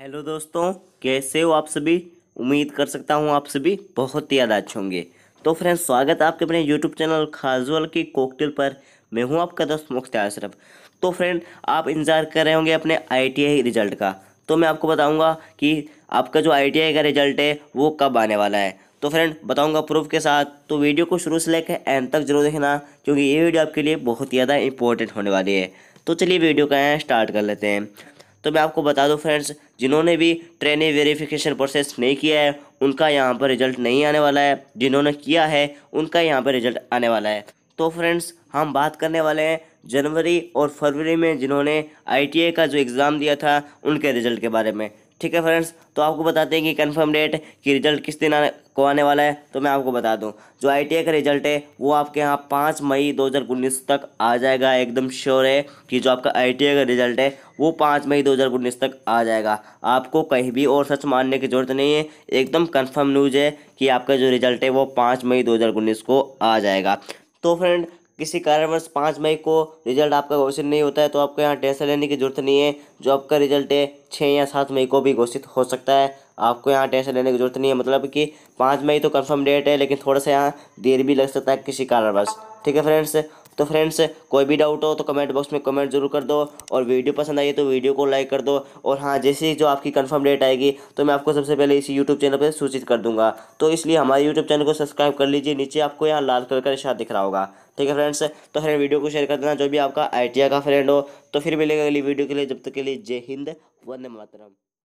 hello दोस्तों कैसे हो आप सभी उम्मीद कर सकता हूँ आप सभी बहुत ही ज़्यादा अच्छे होंगे तो फ्रेंड्स स्वागत है आपके अपने यूट्यूब चैनल खाजुअल की कोकटेल पर मैं हूँ आपका दोस्त मुख्तार अशरफ तो फ्रेंड आप इंतज़ार कर रहे होंगे अपने आई रिज़ल्ट का तो मैं आपको बताऊँगा कि आपका जो आई का रिज़ल्ट है वो कब आने वाला है तो फ्रेंड बताऊंगा प्रूफ के साथ तो वीडियो को शुरू से लेकर एंड तक जरूर देखना क्योंकि ये वीडियो आपके लिए बहुत ज़्यादा इंपॉर्टेंट होने वाली है तो चलिए वीडियो का यहाँ स्टार्ट कर लेते हैं तो मैं आपको बता दूं फ्रेंड्स जिन्होंने भी ट्रेनिंग वेरिफिकेशन प्रोसेस नहीं किया है उनका यहाँ पर रिजल्ट नहीं आने वाला है जिन्होंने किया है उनका यहाँ पर रिजल्ट आने वाला है तो फ्रेंड्स हम बात करने वाले हैं जनवरी और फरवरी में जिन्होंने आई का जो एग्ज़ाम दिया था उनके रिजल्ट के बारे में ठीक है फ्रेंड्स तो आपको बताते हैं कि कन्फर्म डेट कि रिजल्ट किस दिन आने को आने वाला है तो मैं आपको बता दूं जो आई का रिजल्ट है वो आपके यहाँ पाँच मई उन्नीस तक आ जाएगा एकदम श्योर है कि जो आपका आई का रिजल्ट है वो पाँच मई उन्नीस तक आ जाएगा आपको कहीं भी और सच मानने की ज़रूरत नहीं है एकदम कन्फर्म न्यूज़ है कि आपका जो रिजल्ट है वो पाँच मई दो को आ जाएगा तो फ्रेंड किसी कारणवश पाँच मई को रिजल्ट आपका घोषित नहीं होता है तो आपको यहाँ टेंशन लेने की ज़रूरत नहीं है जो आपका रिजल्ट है छः या सात मई को भी घोषित हो सकता है आपको यहाँ टेंशन लेने की ज़रूरत नहीं है मतलब कि पाँच मई तो कन्फर्म डेट है लेकिन थोड़ा सा यहाँ देर भी लग सकता है किसी कारणवश ठीक है फ्रेंड्स तो फ्रेंड्स कोई भी डाउट हो तो कमेंट बॉक्स में कमेंट जरूर कर दो और वीडियो पसंद आई तो वीडियो को लाइक कर दो और हाँ जैसे ही जो आपकी कन्फर्म डेट आएगी तो मैं आपको सबसे पहले इसी यूट्यूब चैनल पर सूचित कर दूंगा तो इसलिए हमारे यूट्यूब चैनल को सब्सक्राइब कर लीजिए नीचे आपको यहाँ लाल कलर का इशार दिख रहा होगा ठीक है फ्रेंड्स तो फ्रेंड वीडियो को शेयर कर देना जो भी आपका आई का फ्रेंड हो तो फिर मिलेगा अगली वीडियो के लिए जब तक के लिए जय हिंद वंदे मातरम